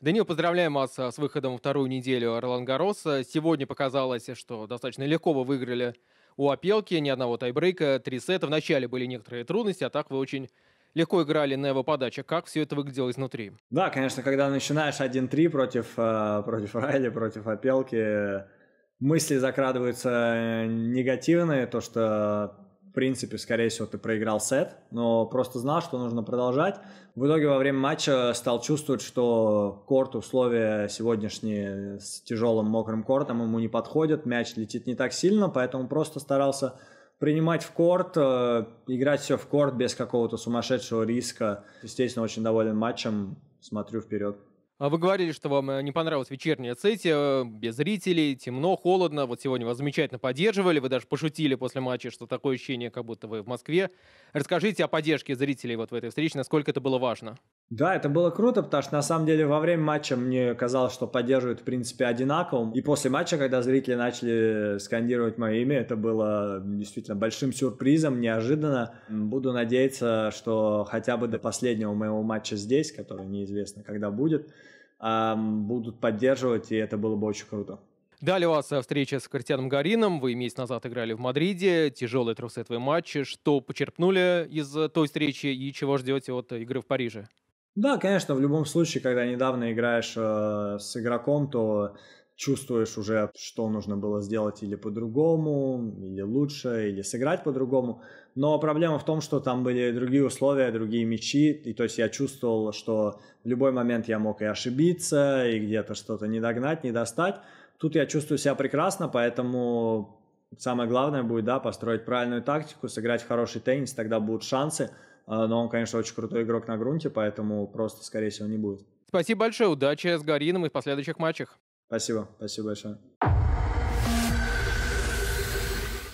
Данил, поздравляем вас а, с выходом во вторую неделю Орлан Гароса. Сегодня показалось, что достаточно легко вы выиграли у Опелки, ни одного тайбрейка, три сета. Вначале были некоторые трудности, а так вы очень легко играли на его подаче. Как все это выглядело изнутри? Да, конечно, когда начинаешь 1-3 против, а, против Райли, против Опелки, мысли закрадываются э, негативные, то, что в принципе, скорее всего, ты проиграл сет, но просто знал, что нужно продолжать. В итоге во время матча стал чувствовать, что корт, условия сегодняшние с тяжелым мокрым кортом ему не подходят, мяч летит не так сильно, поэтому просто старался принимать в корт, э, играть все в корт без какого-то сумасшедшего риска. Естественно, очень доволен матчем, смотрю вперед. А вы говорили, что вам э, не понравилась вечерняя сессия, э, без зрителей, темно, холодно. Вот сегодня вас замечательно поддерживали, вы даже пошутили после матча, что такое ощущение, как будто вы в Москве. Расскажите о поддержке зрителей вот в этой встрече, насколько это было важно. Да, это было круто, потому что на самом деле во время матча мне казалось, что поддерживают в принципе одинаковым. И после матча, когда зрители начали скандировать мое имя, это было действительно большим сюрпризом, неожиданно. Буду надеяться, что хотя бы до последнего моего матча здесь, который неизвестно когда будет, будут поддерживать, и это было бы очень круто. Далее у вас э, встреча с Кристианом Гарином. Вы месяц назад играли в Мадриде. Тяжелый трехсетовый матч. Что почерпнули из э, той встречи и чего ждете от игры в Париже? Да, конечно, в любом случае, когда недавно играешь э, с игроком, то чувствуешь уже, что нужно было сделать или по-другому, или лучше, или сыграть по-другому. Но проблема в том, что там были другие условия, другие мячи, и то есть я чувствовал, что в любой момент я мог и ошибиться, и где-то что-то не догнать, не достать. Тут я чувствую себя прекрасно, поэтому самое главное будет, да, построить правильную тактику, сыграть хороший теннис, тогда будут шансы – а, но он, конечно, очень крутой игрок на грунте, поэтому просто, скорее всего, не будет. Спасибо большое, удачи с Гарином и в последующих матчах. Спасибо, спасибо большое.